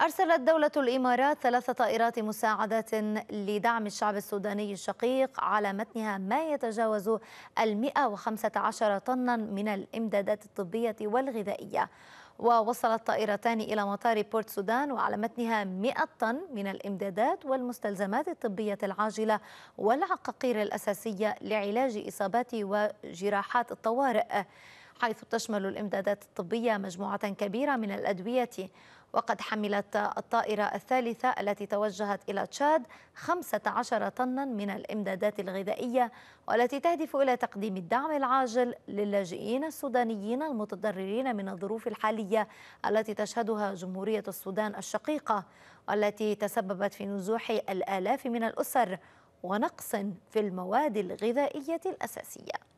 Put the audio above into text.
أرسلت دولة الإمارات ثلاث طائرات مساعدة لدعم الشعب السوداني الشقيق على متنها ما يتجاوز ال 115 طنا من الإمدادات الطبية والغذائية ووصلت طائرتان إلى مطار بورت سودان وعلى متنها 100 طن من الإمدادات والمستلزمات الطبية العاجلة والعقاقير الأساسية لعلاج إصابات وجراحات الطوارئ حيث تشمل الإمدادات الطبية مجموعة كبيرة من الأدوية وقد حملت الطائرة الثالثة التي توجهت إلى تشاد 15 طنا من الإمدادات الغذائية والتي تهدف إلى تقديم الدعم العاجل للاجئين السودانيين المتضررين من الظروف الحالية التي تشهدها جمهورية السودان الشقيقة والتي تسببت في نزوح الآلاف من الأسر ونقص في المواد الغذائية الأساسية